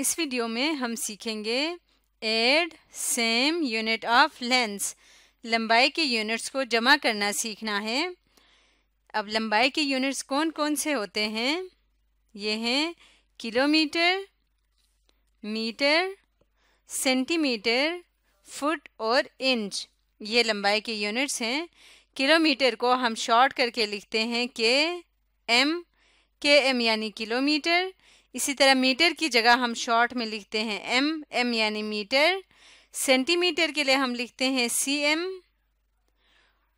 इस वीडियो में हम सीखेंगे add same unit of length लंबाई के यूनिट्स को जमा करना सीखना है अब लंबाई के यूनिट्स कौन कौन से होते हैं ये हैं किलोमीटर मीटर सेंटीमीटर फुट और इंच ये लंबाई के यूनिट्स हैं किलोमीटर को हम शॉर्ट करके लिखते हैं के एम के एम यानी किलोमीटर इसी तरह मीटर की जगह हम शॉर्ट में लिखते हैं एम एम यानी मीटर सेंटीमीटर के लिए हम लिखते हैं सी एम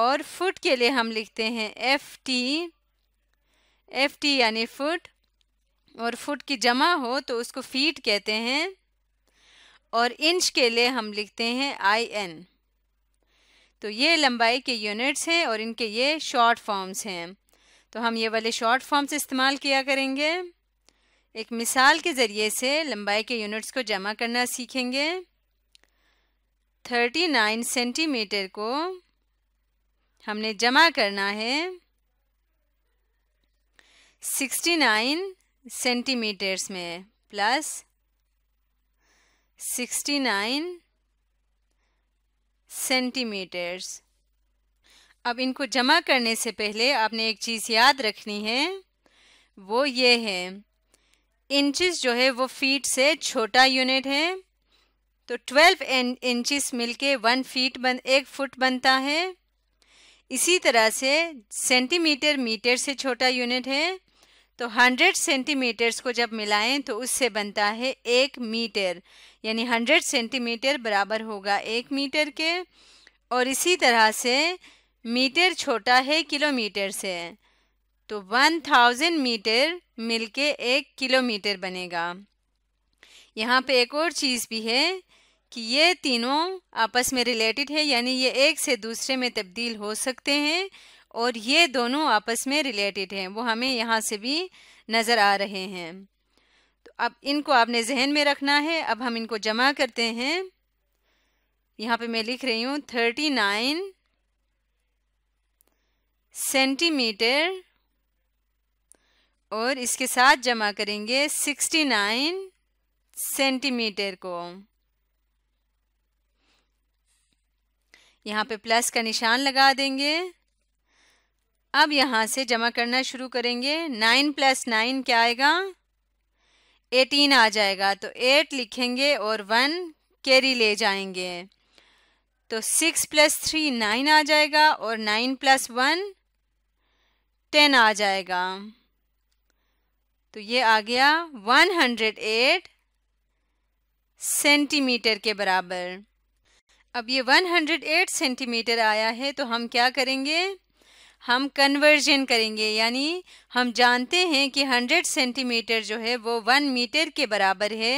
और फुट के लिए हम लिखते हैं एफ टी एफ टी यानी फुट और फुट की जमा हो तो उसको फीट कहते हैं और इंच के लिए हम लिखते हैं आई एन तो ये लंबाई के यूनिट्स हैं और इनके ये शॉर्ट फॉर्म्स हैं तो हम ये वाले शॉर्ट फॉर्म्स इस्तेमाल किया करेंगे एक मिसाल के ज़रिए से लंबाई के यूनिट्स को जमा करना सीखेंगे 39 सेंटीमीटर को हमने जमा करना है 69 सेंटीमीटर्स में प्लस 69 सेंटीमीटर्स अब इनको जमा करने से पहले आपने एक चीज़ याद रखनी है वो ये है इंचिस जो है वो फीट से छोटा यूनिट है तो 12 इंचिस मिलके वन फीट बन एक फुट बनता है इसी तरह से सेंटीमीटर मीटर से छोटा यूनिट है तो 100 सेंटीमीटर्स को जब मिलाएं तो उससे बनता है एक मीटर यानी 100 सेंटीमीटर बराबर होगा एक मीटर के और इसी तरह से मीटर छोटा है किलोमीटर से तो 1000 मीटर मिलके एक किलोमीटर बनेगा यहाँ पे एक और चीज़ भी है कि ये तीनों आपस में रिलेटेड है यानी ये एक से दूसरे में तब्दील हो सकते हैं और ये दोनों आपस में रिलेटेड हैं वो हमें यहाँ से भी नज़र आ रहे हैं तो अब इनको आपने जहन में रखना है अब हम इनको जमा करते हैं यहाँ पे मैं लिख रही हूँ थर्टी नाइन सेंटीमीटर और इसके साथ जमा करेंगे 69 सेंटीमीटर को यहाँ पे प्लस का निशान लगा देंगे अब यहाँ से जमा करना शुरू करेंगे नाइन प्लस नाइन क्या आएगा एटीन आ जाएगा तो एट लिखेंगे और वन कैरी ले जाएंगे तो सिक्स प्लस थ्री नाइन आ जाएगा और नाइन प्लस वन टेन आ जाएगा तो ये आ गया 108 सेंटीमीटर के बराबर अब ये 108 सेंटीमीटर आया है तो हम क्या करेंगे हम कन्वर्जन करेंगे यानी हम जानते हैं कि 100 सेंटीमीटर जो है वो 1 मीटर के बराबर है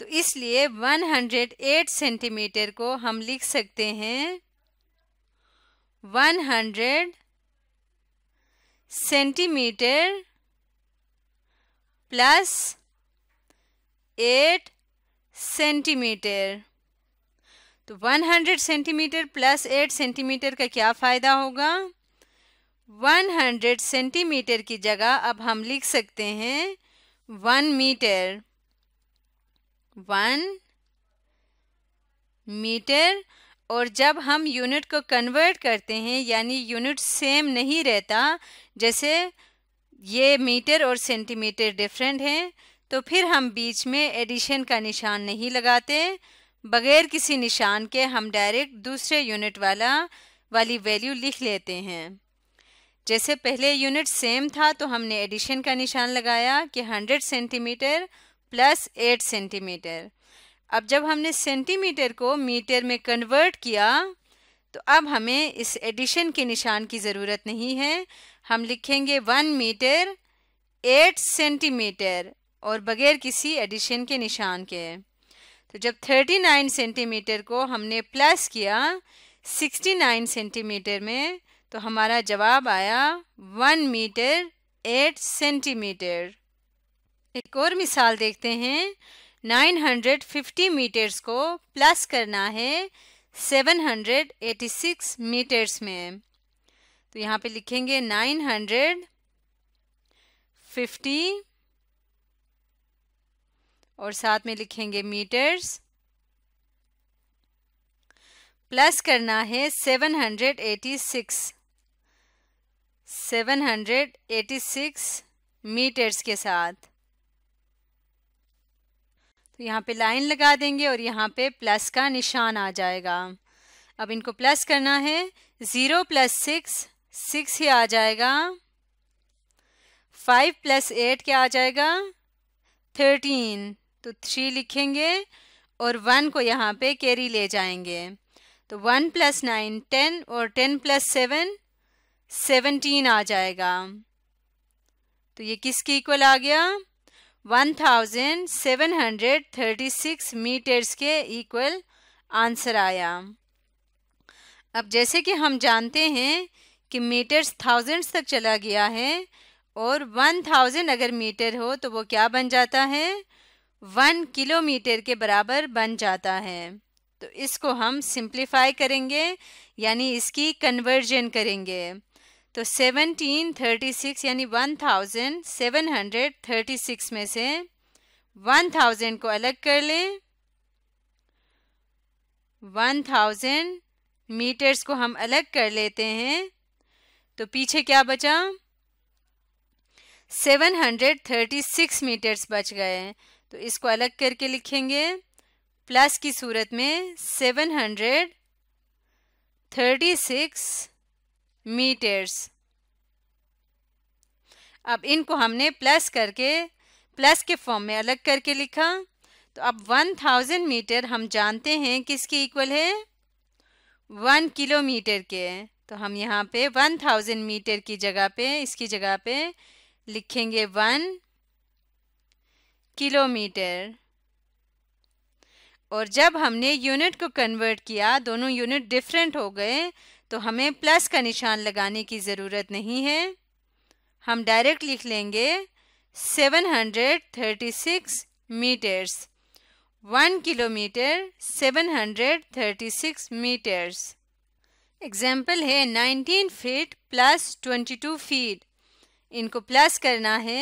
तो इसलिए 108 सेंटीमीटर को हम लिख सकते हैं 100 सेंटीमीटर प्लस एट सेंटीमीटर तो one hundred centimetre plus eight centimetre का क्या फ़ायदा होगा वन हंड्रेड सेंटीमीटर की जगह अब हम लिख सकते हैं वन मीटर वन मीटर और जब हम यूनिट को कन्वर्ट करते हैं यानी यूनिट सेम नहीं रहता जैसे ये मीटर और सेंटीमीटर डिफरेंट हैं तो फिर हम बीच में एडिशन का निशान नहीं लगाते बगैर किसी निशान के हम डायरेक्ट दूसरे यूनिट वाला वाली वैल्यू लिख लेते हैं जैसे पहले यूनिट सेम था तो हमने एडिशन का निशान लगाया कि 100 सेंटीमीटर प्लस 8 सेंटीमीटर अब जब हमने सेंटीमीटर को मीटर में कन्वर्ट किया तो अब हमें इस एडिशन के निशान की ज़रूरत नहीं है हम लिखेंगे वन मीटर एट सेंटीमीटर और बगैर किसी एडिशन के निशान के तो जब थर्टी नाइन सेंटीमीटर को हमने प्लस किया सिक्सटी नाइन सेंटीमीटर में तो हमारा जवाब आया वन मीटर एट सेंटीमीटर एक और मिसाल देखते हैं नाइन हंड्रेड फिफ्टी मीटर्स को प्लस करना है seven hundred eighty six metres में तो यहाँ पे लिखेंगे नाइन हंड्रेड फिफ्टी और साथ में लिखेंगे मीटर्स प्लस करना है seven hundred eighty six seven hundred eighty six metres के साथ तो यहाँ पे लाइन लगा देंगे और यहाँ पे प्लस का निशान आ जाएगा अब इनको प्लस करना है ज़ीरो प्लस सिक्स सिक्स ही आ जाएगा फाइव प्लस एट क्या आ जाएगा थर्टीन तो थ्री लिखेंगे और वन को यहाँ पे कैरी ले जाएंगे तो वन प्लस नाइन टेन और टेन प्लस सेवन सेवनटीन आ जाएगा तो ये किसके इक्वल आ गया one thousand seven hundred thirty six metres के इक्वल आंसर आया अब जैसे कि हम जानते हैं कि मीटर्स थाउजेंड्स तक चला गया है और वन थाउजेंड अगर मीटर हो तो वो क्या बन जाता है वन किलोमीटर के बराबर बन जाता है तो इसको हम सिंप्लीफाई करेंगे यानी इसकी कन्वर्जन करेंगे तो 1736 यानी 1736 में से 1000 को अलग कर लें 1000 मीटर्स को हम अलग कर लेते हैं तो पीछे क्या बचा 736 मीटर्स बच गए तो इसको अलग करके लिखेंगे प्लस की सूरत में 736 मीटर्स अब इनको हमने प्लस करके प्लस के फॉर्म में अलग करके लिखा तो अब 1000 मीटर हम जानते हैं किसके इक्वल है 1 किलोमीटर के तो हम यहाँ पे वन थाउजेंड मीटर की जगह पे इसकी जगह पे लिखेंगे वन किलोमीटर और जब हमने यूनिट को कन्वर्ट किया दोनों यूनिट डिफरेंट हो गए तो हमें प्लस का निशान लगाने की ज़रूरत नहीं है हम डायरेक्ट लिख लेंगे 736 metres one kilometre 736 metres example है nineteen feet plus twenty two feet इनको प्लस करना है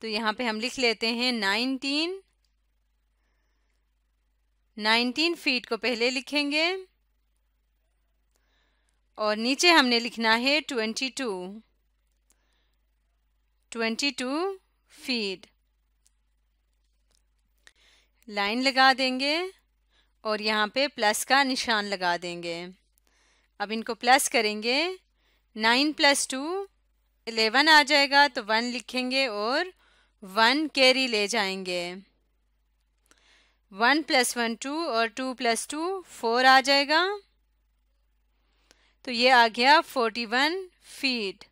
तो यहाँ पे हम लिख लेते हैं नाइनटीन नाइनटीन फीट को पहले लिखेंगे और नीचे हमने लिखना है twenty two twenty two feet line लगा देंगे और यहाँ पे प्लस का निशान लगा देंगे अब इनको प्लस करेंगे नाइन प्लस टू इलेवन आ जाएगा तो वन लिखेंगे और वन कैरी ले जाएंगे वन प्लस वन टू और टू प्लस टू फोर आ जाएगा तो ये आ गया forty one feet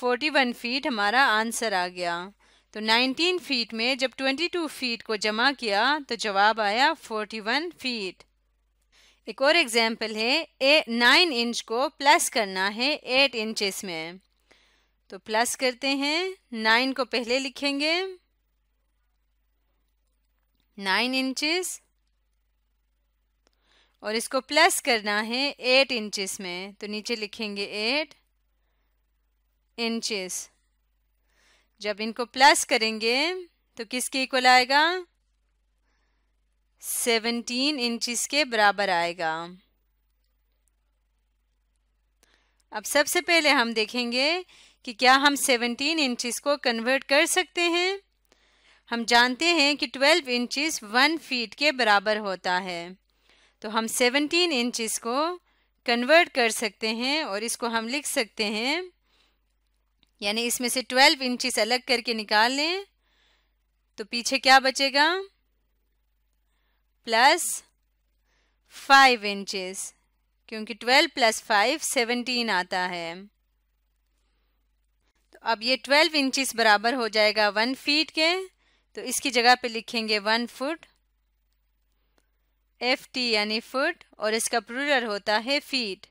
forty one feet हमारा आंसर आ गया तो नाइनटीन फीट में जब ट्वेंटी टू फीट को जमा किया तो जवाब आया फोर्टी वन फीट एक और एग्जाम्पल है ए नाइन इंच को प्लस करना है एट इंचेस में तो प्लस करते हैं नाइन को पहले लिखेंगे नाइन इंचेस और इसको प्लस करना है एट इंचेस में तो नीचे लिखेंगे एट इंचेस जब इनको प्लस करेंगे तो किसके इक्वल आएगा सेवनटीन इंचिस के बराबर आएगा अब सबसे पहले हम देखेंगे कि क्या हम सेवनटीन इंचिस को कन्वर्ट कर सकते हैं हम जानते हैं कि ट्वेल्व इंचिस वन फीट के बराबर होता है तो हम सेवनटीन इंचिस को कन्वर्ट कर सकते हैं और इसको हम लिख सकते हैं यानी इसमें से ट्वेल्व इंचिस अलग करके निकाल लें तो पीछे क्या बचेगा प्लस फाइव इंचेस क्योंकि ट्वेल्व प्लस फाइव सेवनटीन आता है तो अब ये ट्वेल्व इंचेस बराबर हो जाएगा वन फीट के तो इसकी जगह पे लिखेंगे वन फुट एफ टी यानी फुट और इसका प्रूलर होता है फीट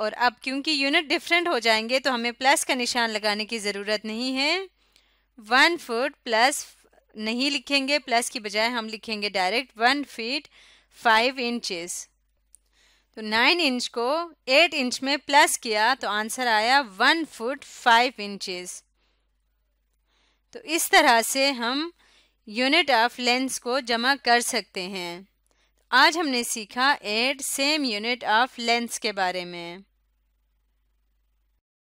और अब क्योंकि यूनिट डिफरेंट हो जाएंगे तो हमें प्लस का निशान लगाने की ज़रूरत नहीं है वन फुट प्लस नहीं लिखेंगे प्लस की बजाय हम लिखेंगे direct one feet five inches तो नाइन इंच को एट इंच में प्लस किया तो आंसर आया वन फुट फाइव इंचेस तो इस तरह से हम यूनिट ऑफ लेंस को जमा कर सकते हैं आज हमने सीखा add same unit of length के बारे में